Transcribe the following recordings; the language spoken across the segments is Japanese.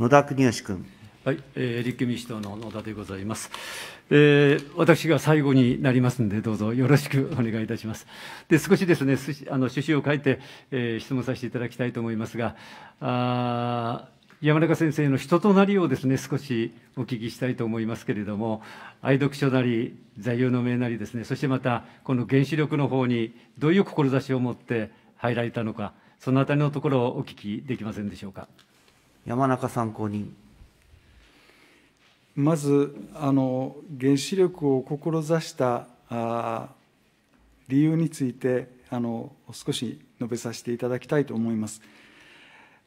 野田国義君。はい、えー、立憲民主党の野田でございます、えー。私が最後になりますんで、どうぞよろしくお願いいたします。で、少しですね、あの趣旨を書いて、えー、質問させていただきたいと思いますが、あ山中先生の人となりをですね、少しお聞きしたいと思いますけれども、愛読書なり、座右の銘なりですね、そしてまた、この原子力の方にどういう志を持って入られたのか、そのあたりのところをお聞きできませんでしょうか。山中参考人まずあの原子力を志したあ理由についてあの少し述べさせていただきたいと思います。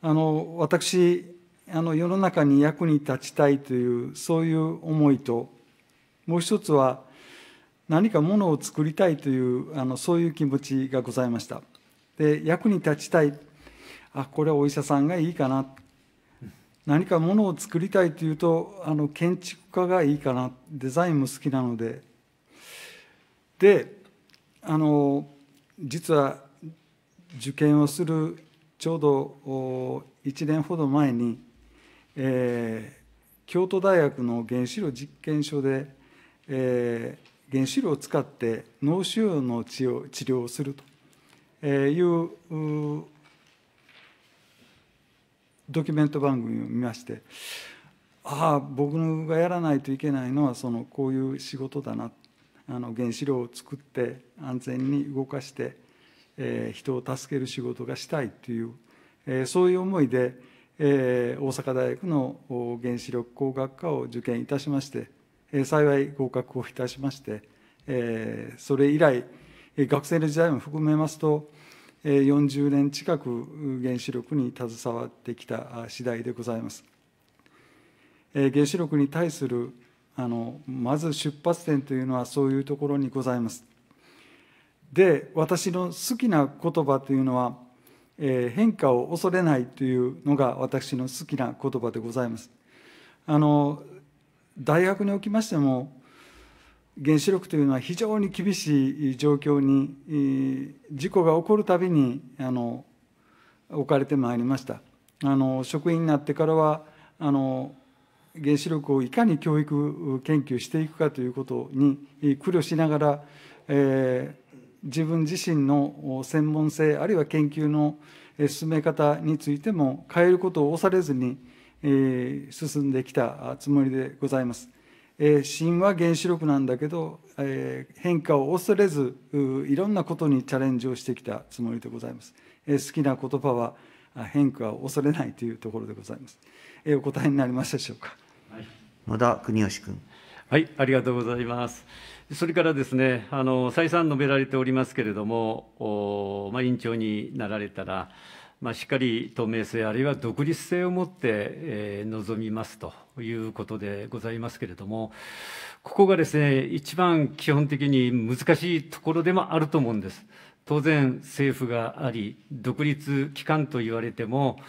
あの私あの世の中に役に立ちたいというそういう思いともう一つは何かものを作りたいというあのそういう気持ちがございました。で役に立ちたいあこれはお医者さんがいいかな何かものを作りたいというとあの建築家がいいかなデザインも好きなのでであの実は受験をするちょうど1年ほど前に、えー、京都大学の原子炉実験所で、えー、原子炉を使って脳腫瘍の治療をするというドキュメント番組を見ましてああ僕がやらないといけないのはそのこういう仕事だなあの原子炉を作って安全に動かして、えー、人を助ける仕事がしたいという、えー、そういう思いで、えー、大阪大学の原子力工学科を受験いたしまして、えー、幸い合格をいたしまして、えー、それ以来学生の時代も含めますと40年近く原子力に携わってきた次第でございます。原子力に対するあのまず出発点というのはそういうところにございます。で私の好きな言葉というのは、えー、変化を恐れないというのが私の好きな言葉でございます。あの大学におきましても原子力というのは非常に厳しい状況に事故が起こるたびにあの置かれてまいりましたあの職員になってからはあの原子力をいかに教育研究していくかということに苦慮しながら、えー、自分自身の専門性あるいは研究の進め方についても変えることを恐れずに、えー、進んできたつもりでございます。え神は原子力なんだけど、え変化を恐れずいろんなことにチャレンジをしてきたつもりでございます、え好きな言葉は変化を恐れないというところでございます、えお答えになりましたでしょうか、はい、野田邦吉君はいありがとうございますそれからですね、あの再三述べられておりますけれども、まあ、委員長になられたら、まあ、しっかり透明性あるいは独立性を持って、え臨みますということでございますけれどもここがですね一番基本的に難しいところでもあると思うんです。当然政府があり独立機関と言われても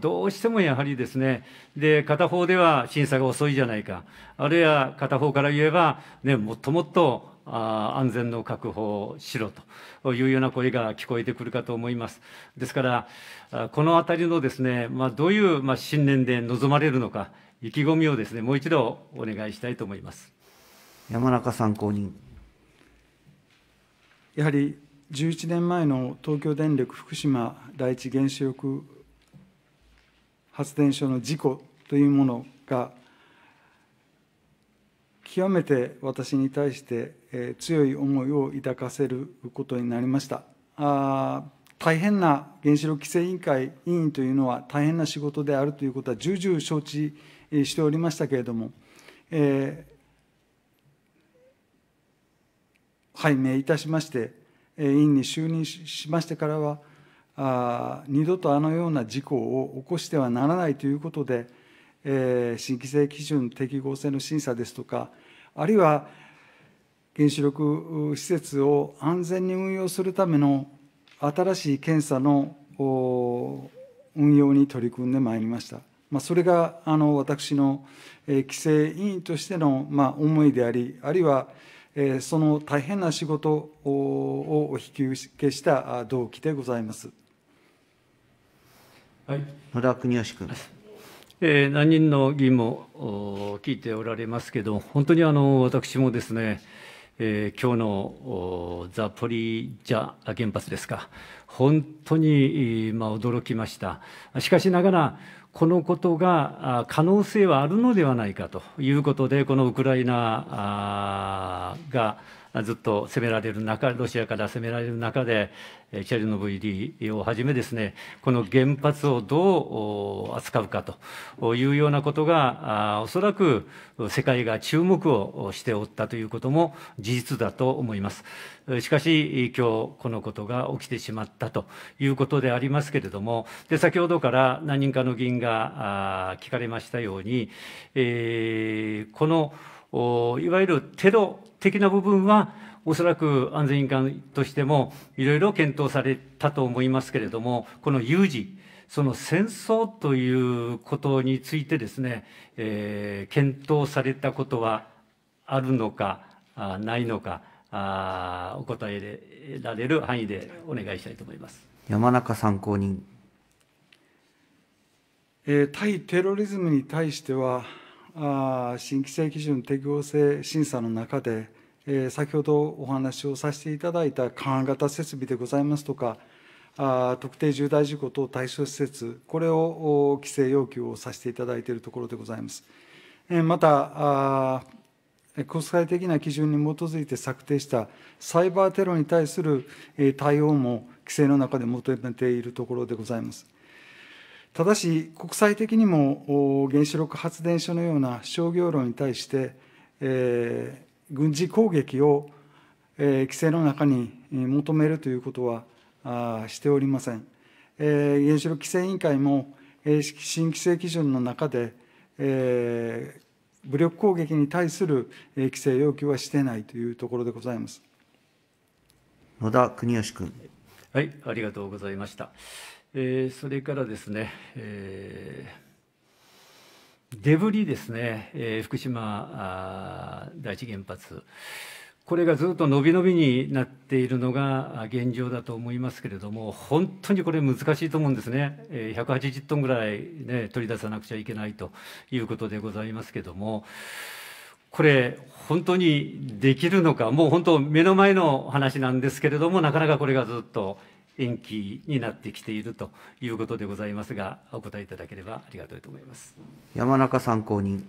どうしてもやはりですねで片方では審査が遅いじゃないかあるいは片方から言えば、ね、もっともっとあ安全の確保をしろというような声が聞こえてくるかと思います。ですから、このあたりのですね、まあ、どういう、まあ、信念で臨まれるのか、意気込みをですね、もう一度お願いしたいと思います。山中参考人。やはり11年前の東京電力福島第一原子力発電所の事故というものが極めて私に対して、え強い思いを抱かせることになりましたあ大変な原子力規制委員会委員というのは大変な仕事であるということは重々承知しておりましたけれども、えー、拝命いたしまして委員に就任しましてからはあ二度とあのような事故を起こしてはならないということで、えー、新規制基準適合性の審査ですとか、あるいは原子力施設を安全に運用するための新しい検査の運用に取り組んでまいりました。まあ、それがあの私の、え規制委員としての、まあ、思いであり、あるいは、えその大変な仕事をお引き受けした動機でございます。はい、野田国義君。えー、何人の議員も聞いておられますけど、本当にあの私もですね、えー、今日のザポリージャ原発ですか、本当に、まあ、驚きました。しかしながら、このことが可能性はあるのではないかということで、このウクライナが、ずっと攻められる中ロシアから攻められる中でチェルノブイリをはじめですねこの原発をどう扱うかというようなことがおそらく世界が注目をしておったということも事実だと思います。しかし今日このことが起きてしまったということでありますけれどもで先ほどから何人かの議員が聞かれましたように、えー、このいわゆるテロ的な部分は、おそらく安全委員会としてもいろいろ検討されたと思いますけれども、この有事、その戦争ということについてですね、えー、検討されたことはあるのか、あないのかあ、お答えられる範囲でお願いしたいと思います。山中参考人。えー、対テロリズムに対しては、新規制基準適合性審査の中で、え先ほどお話をさせていただいた緩和型設備でございますとか、あ特定重大事故等対象施設、これを規制要求をさせていただいているところでございます。えまた国際的な基準に基づいて策定したサイバーテロに対する対応も規制の中で求めているところでございます。ただし国際的にも原子力発電所のような商業炉に対して、えー、軍事攻撃を、えー、規制の中に求めるということはあしておりません、えー、原子力規制委員会も、えー、新規制基準の中で、えー、武力攻撃に対する規制要求はしてないというところでございます野田邦義君。はい、ありがとうございました。えー、それからですね、えー、デブリですね、えー、福島第一原発、これがずっと伸び伸びになっているのが現状だと思いますけれども、本当にこれ、難しいと思うんですね、180トンぐらい、ね、取り出さなくちゃいけないということでございますけれども。これ、本当にできるのか、もう本当、目の前の話なんですけれども、なかなかこれがずっと延期になってきているということでございますが、お答えいただければありがたいと思います山中参考人。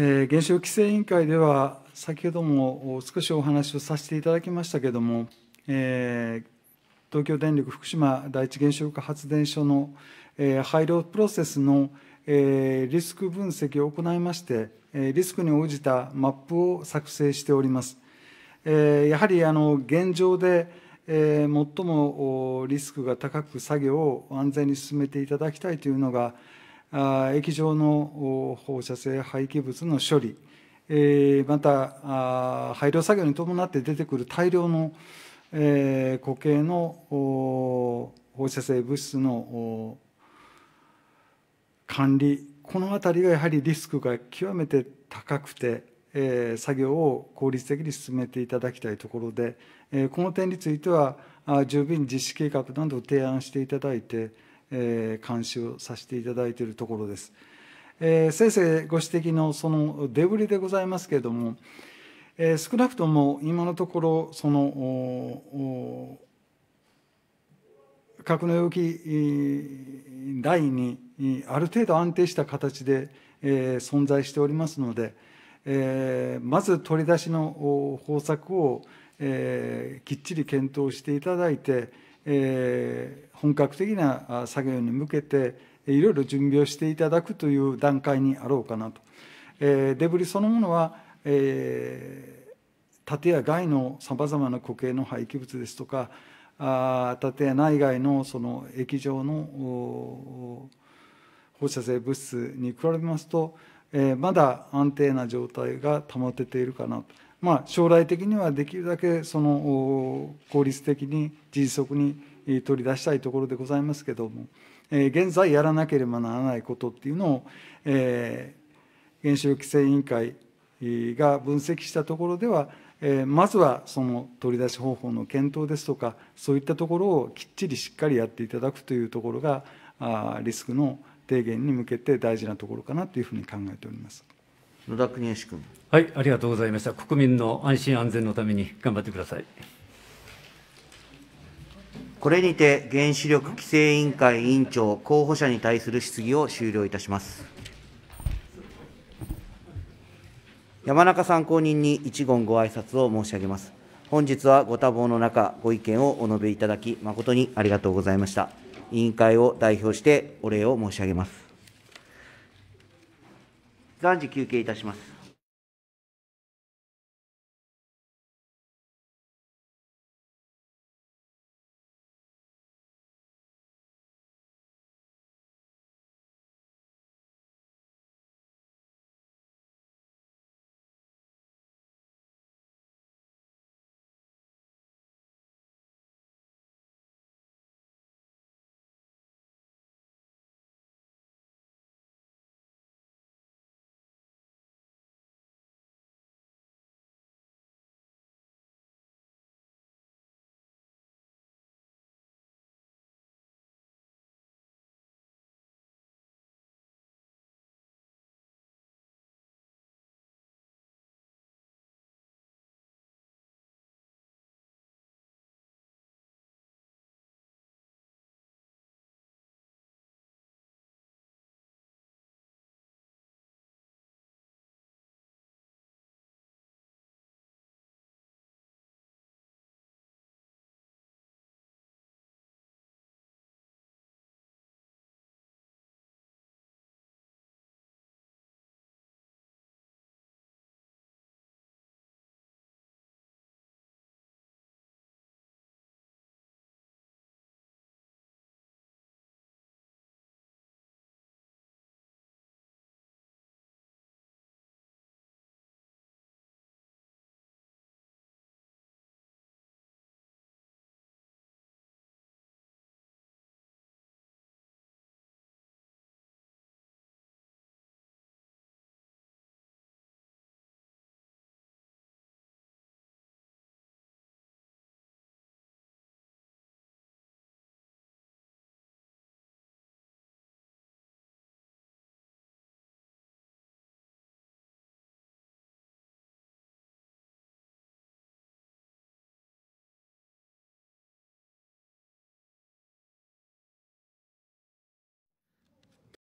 えー、原子力規制委員会では、先ほども少しお話をさせていただきましたけれども、えー、東京電力福島第一原子力発電所の、えー、廃炉プロセスの、えー、リスク分析を行いまして、えー、リスクに応じたマップを作成しております。えー、やはりあの現状でえ最もリスクが高く作業を安全に進めていただきたいというのが、あ液状の放射性廃棄物の処理、えまた配慮作業に伴って出てくる大量の、え固形の放射性物質の管理この辺りがやはりリスクが極めて高くて作業を効率的に進めていただきたいところで、この点については、十分実施計画などを提案していただいて、監視をさせていただいているところです。先生ご指摘のそのデブリでございますけれども、少なくとも今のところ、その、格納容器ラインにある程度安定した形で存在しておりますので、えー、まず取り出しの方策を、えー、きっちり検討していただいて、えー、本格的な作業に向けていろいろ準備をしていただくという段階にあろうかなと。えー、デブリそのものは、えー、建屋外のさまざまな固形の廃棄物ですとか建屋内外のその液状の放射性物質に比べますとえー、まだ安定な状態が保てているかなと、まあ、将来的にはできるだけその効率的に迅速に取り出したいところでございますけども、えー、現在やらなければならないことっていうのを、えー、原子力規制委員会が分析したところでは、えー、まずはその取り出し方法の検討ですとかそういったところをきっちりしっかりやっていただくというところがリスクの提言に向けて大事なところかなというふうに考えております。野田国義君。はい、ありがとうございました。国民の安心安全のために頑張ってください。これにて原子力規制委員会委員長候補者に対する質疑を終了いたします。山中参考人に一言ご挨拶を申し上げます。本日はご多忙の中、ご意見をお述べいただき、誠にありがとうございました。委員会を代表してお礼を申し上げます。暫時休憩いたします。